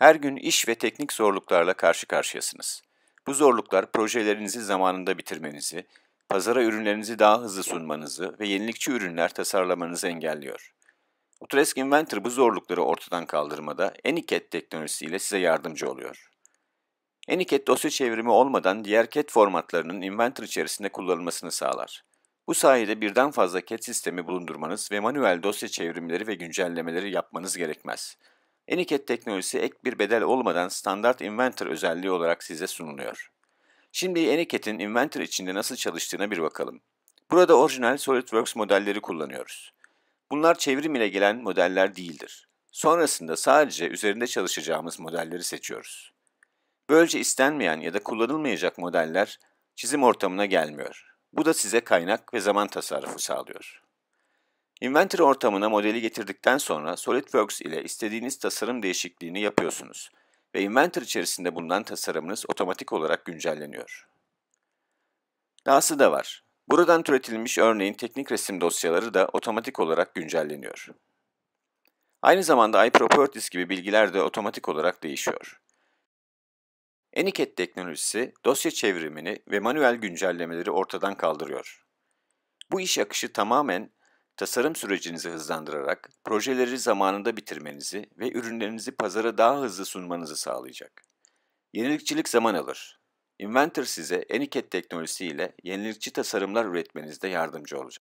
Her gün iş ve teknik zorluklarla karşı karşıyasınız. Bu zorluklar projelerinizi zamanında bitirmenizi, pazara ürünlerinizi daha hızlı sunmanızı ve yenilikçi ürünler tasarlamanızı engelliyor. Utresk Inventor bu zorlukları ortadan kaldırmada Eniket teknolojisiyle size yardımcı oluyor. Eniket dosya çevrimi olmadan diğer CAD formatlarının Inventor içerisinde kullanılmasını sağlar. Bu sayede birden fazla CAD sistemi bulundurmanız ve manuel dosya çevrimleri ve güncellemeleri yapmanız gerekmez. Aniket teknolojisi ek bir bedel olmadan standart inventor özelliği olarak size sunuluyor. Şimdi Aniket'in inventor içinde nasıl çalıştığına bir bakalım. Burada orijinal SolidWorks modelleri kullanıyoruz. Bunlar çevrim ile gelen modeller değildir. Sonrasında sadece üzerinde çalışacağımız modelleri seçiyoruz. Böylece istenmeyen ya da kullanılmayacak modeller çizim ortamına gelmiyor. Bu da size kaynak ve zaman tasarrufu sağlıyor. Inventor ortamına modeli getirdikten sonra SolidWorks ile istediğiniz tasarım değişikliğini yapıyorsunuz ve Inventor içerisinde bulunan tasarımınız otomatik olarak güncelleniyor. Dahası da var. Buradan türetilmiş örneğin teknik resim dosyaları da otomatik olarak güncelleniyor. Aynı zamanda iProperties gibi bilgiler de otomatik olarak değişiyor. Eniket teknolojisi dosya çevrimini ve manuel güncellemeleri ortadan kaldırıyor. Bu iş akışı tamamen tasarım sürecinizi hızlandırarak projeleri zamanında bitirmenizi ve ürünlerinizi pazara daha hızlı sunmanızı sağlayacak. Yenilikçilik zaman alır. Inventor size Eniket teknolojisiyle yenilikçi tasarımlar üretmenizde yardımcı olacak.